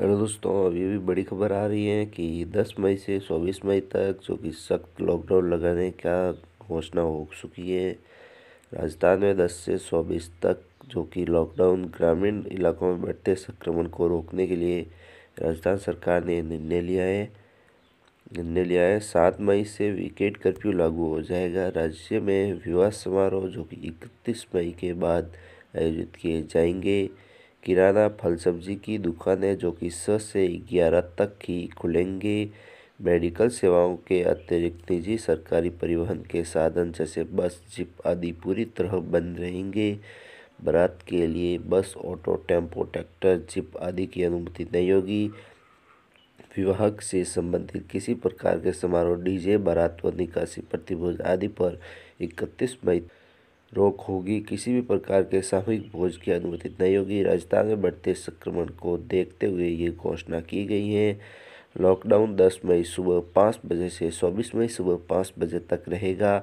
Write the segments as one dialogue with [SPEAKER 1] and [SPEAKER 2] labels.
[SPEAKER 1] hello दोस्तों अभी भी बड़ी खबर आ रही है कि 10 मई से 24 मई तक जो कि सख्त लॉकडाउन लगाने का घोषणा हो चुकी है राजस्थान में 10 से 24 तक जो कि लॉकडाउन ग्रामीण इलाकों में बढ़ते संक्रमण को रोकने के लिए राजस्थान सरकार ने निर्णय लिया है निर्णय लिया है सात मई से विकेट कर्फ्यू लागू हो जाएगा राज्य में विवाह समारोह जो कि इकतीस मई के बाद आयोजित किए जाएंगे किराना फल सब्जी की दुकान है जो कि सौ से ग्यारह तक ही खुलेंगे मेडिकल सेवाओं के अतिरिक्त निजी सरकारी परिवहन के साधन जैसे बस जिप आदि पूरी तरह बंद रहेंगे बारात के लिए बस ऑटो टेम्पो ट्रैक्टर जिप आदि की अनुमति नहीं होगी विवाह से संबंधित किसी प्रकार के समारोह डीजे बारात व निकासी प्रतिबोध आदि पर इकतीस मई रोक होगी किसी भी प्रकार के सामूहिक भोज की अनुमति नहीं होगी राजस्थान में बढ़ते संक्रमण को देखते हुए ये घोषणा की गई है लॉकडाउन 10 मई सुबह पाँच बजे से 24 मई सुबह पाँच बजे तक रहेगा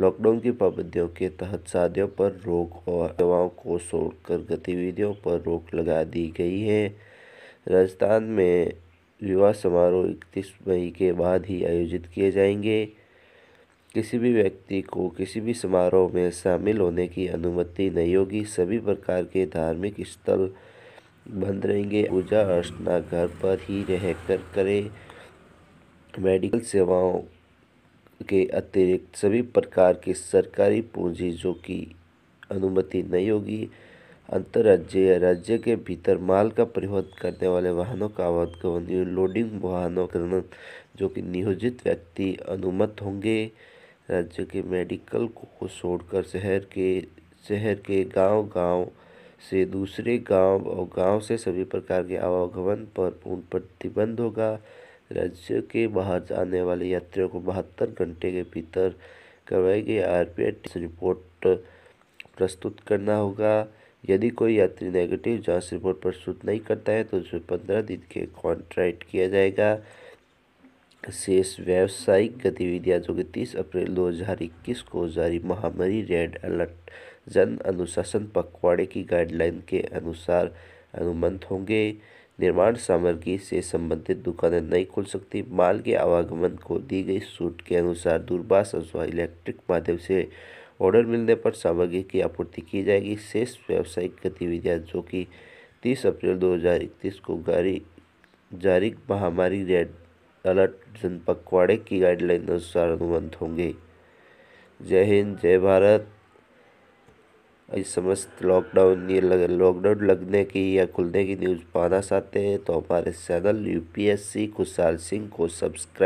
[SPEAKER 1] लॉकडाउन की पाबंदियों के तहत शादियों पर रोक और दवाओं को छोड़कर गतिविधियों पर रोक लगा दी गई है राजस्थान में विवाह समारोह इकतीस मई के बाद ही आयोजित किए जाएंगे किसी भी व्यक्ति को किसी भी समारोह में शामिल होने की अनुमति नहीं होगी सभी प्रकार के धार्मिक स्थल बंद रहेंगे पूजा अर्चना घर पर ही रहकर करें मेडिकल सेवाओं के अतिरिक्त सभी प्रकार की सरकारी पूंजी जो कि अनुमति नहीं होगी अंतर्राज्य राज्य के भीतर माल का परिवहन करने वाले वाहनों का आवागमन लोडिंग वाहनों जो कि नियोजित व्यक्ति अनुमत होंगे राज्य के मेडिकल को छोड़कर शहर के शहर के गांव गांव से दूसरे गांव और गांव से सभी प्रकार के आवागमन पर पूर्ण प्रतिबंध होगा राज्य के बाहर जाने वाले यात्रियों को बहत्तर घंटे के भीतर करवाई गई आर रिपोर्ट प्रस्तुत करना होगा यदि कोई यात्री नेगेटिव जांच रिपोर्ट प्रस्तुत नहीं करता है तो उसे पंद्रह दिन के कॉन्ट्रैक्ट किया जाएगा शेष व्यावसायिक गतिविधियाँ जो कि तीस अप्रैल दो हज़ार इक्कीस को जारी महामारी रेड अलर्ट जन अनुशासन पखवाड़े की गाइडलाइन के अनुसार अनुमंत होंगे निर्माण सामग्री से संबंधित दुकानें नहीं खुल सकती माल के आवागमन को दी गई छूट के अनुसार दूरभाष अथवा इलेक्ट्रिक माध्यम से ऑर्डर मिलने पर सामग्री की आपूर्ति की जाएगी शेष व्यावसायिक गतिविधियां जो कि 30 अप्रैल 2021 को जारी जारी महामारी रेड अलर्ट जन पखवाड़े की गाइडलाइन अनुसार अनुबंध होंगे जय हिंद जय भारत इस समस्त लॉकडाउन ये लग, लॉकडाउन लगने की या खुलने की न्यूज़ पाना चाहते हैं तो हमारे चैनल यूपीएससी कुशाल सिंह को सब्सक्राइब